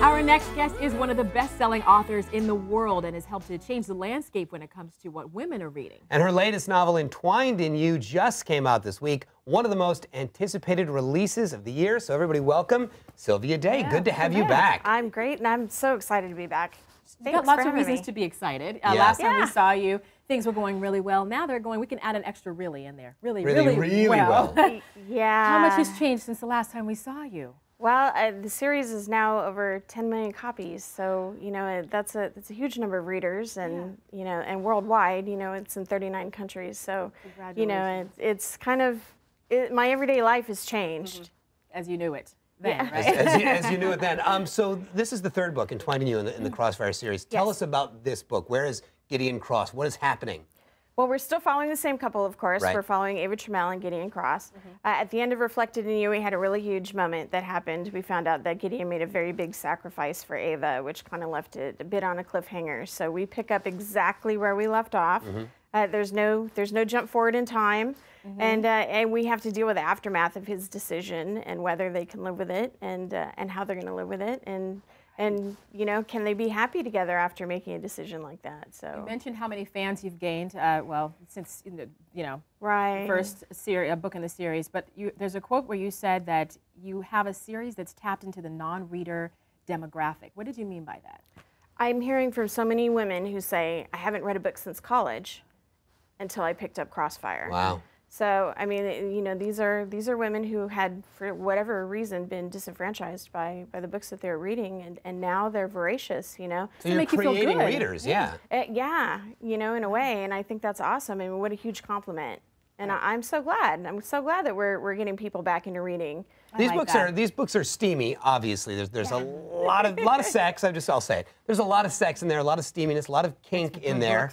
Our next guest is one of the best selling authors in the world and has helped to change the landscape when it comes to what women are reading. And her latest novel, Entwined in You, just came out this week, one of the most anticipated releases of the year. So, everybody, welcome Sylvia Day. Yeah, Good to have you back. I'm great, and I'm so excited to be back. Thanks got lots of reasons me. to be excited. Uh, yeah. Last time yeah. we saw you, things were going really well. Now they're going, we can add an extra really in there. Really, really, really, really well. well. yeah. How much has changed since the last time we saw you? Well, uh, the series is now over 10 million copies, so you know that's a that's a huge number of readers, and yeah. you know, and worldwide, you know, it's in 39 countries. So you know, it, it's kind of it, my everyday life has changed mm -hmm. as you knew it. Then, yeah. right? as, as, you, as, you, knew it then. Um, so this is the third book, Entwining You, in the, in the mm. Crossfire series. Tell yes. us about this book. Where is Gideon Cross? What is happening? Well, we're still following the same couple, of course. Right. We're following Ava Trammell and Gideon Cross. Mm -hmm. uh, at the end of Reflected in You, we had a really huge moment that happened. We found out that Gideon made a very big sacrifice for Ava, which kind of left it a bit on a cliffhanger. So we pick up exactly where we left off. Mm -hmm. uh, there's no there's no jump forward in time, mm -hmm. and uh, and we have to deal with the aftermath of his decision and whether they can live with it and uh, and how they're going to live with it and and you know can they be happy together after making a decision like that so you mentioned how many fans you've gained uh, well since you know right first series a book in the series but you, there's a quote where you said that you have a series that's tapped into the non-reader demographic what did you mean by that i'm hearing from so many women who say i haven't read a book since college until i picked up crossfire wow so I mean, you know, these are these are women who had, for whatever reason, been disenfranchised by by the books that they're reading, and and now they're voracious. You know, so make you feel good. readers, yeah. It, eh, yeah, you know, in a way, and I think that's awesome. I mean, what a huge compliment. And yeah. I, am so glad. I'm so glad that we're we're getting people back into reading. these like books that. are these books are steamy. Obviously, there's there's yeah. a lot of lot of sex. I just I'll say it. There's a lot of sex in there, a lot of steaminess, a lot of kink in there,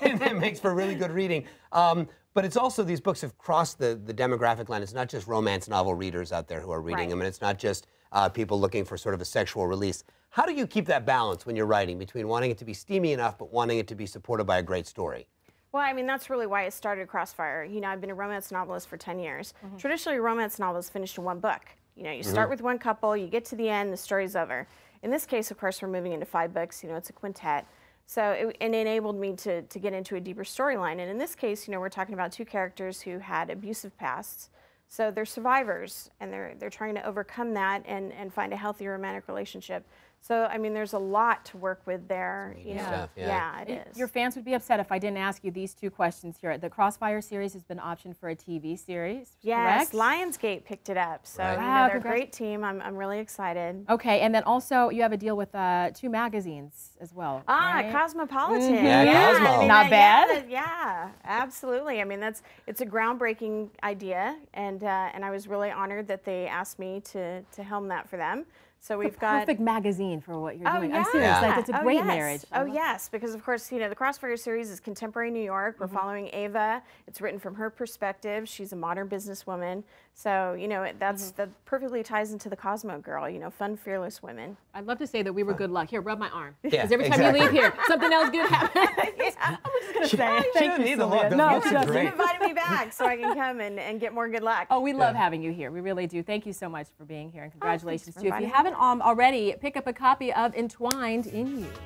and that makes for really good reading. Um, but it's also these books have crossed the, the demographic line. It's not just romance novel readers out there who are reading right. them, and it's not just uh, people looking for sort of a sexual release. How do you keep that balance when you're writing between wanting it to be steamy enough but wanting it to be supported by a great story? Well, I mean, that's really why I started Crossfire. You know, I've been a romance novelist for 10 years. Mm -hmm. Traditionally, romance novels finish in one book. You know, you start mm -hmm. with one couple, you get to the end, the story's over. In this case, of course, we're moving into five books. You know, it's a quintet. So it, it, enabled me to, to get into a deeper storyline. And in this case, you know, we're talking about two characters who had abusive pasts so they're survivors and they're, they're trying to overcome that and, and find a healthier romantic relationship. So, I mean, there's a lot to work with there. You know? Stuff, yeah. yeah, it it, is. Your fans would be upset if I didn't ask you these two questions here. The Crossfire series has been optioned for a TV series, Yes, correct? Lionsgate picked it up. So, right. you know, they're a great team. I'm, I'm really excited. Okay, and then also you have a deal with uh, two magazines as well. Ah, right? Cosmopolitan. Mm -hmm. Yeah, yeah Cosmo. I mean, Not bad. Yeah, yeah, absolutely. I mean, that's it's a groundbreaking idea, and uh, and I was really honored that they asked me to to helm that for them. So we've got perfect magazine for what you're oh, doing. Yeah. I'm serious. Like, it's a oh, great yes. marriage. oh yes, because of course you know the Crossfire series is contemporary New York. We're mm-hmm. following Ava. It's written from her perspective. She's a modern businesswoman. So you know that's mm -hmm. that perfectly ties into the Cosmo Girl. You know, fun, fearless women. I'd love to say that we were good luck. Here, rub my arm. Because yeah, every time exactly. you leave here, something else good happens. yeah, I was just gonna she, say. She, she doesn't need the luck. No, she doesn't back so I can come and, and get more good luck. Oh, we love yeah. having you here. We really do. Thank you so much for being here and oh, congratulations oh, to you. If you haven't um, already, pick up a copy of Entwined in You.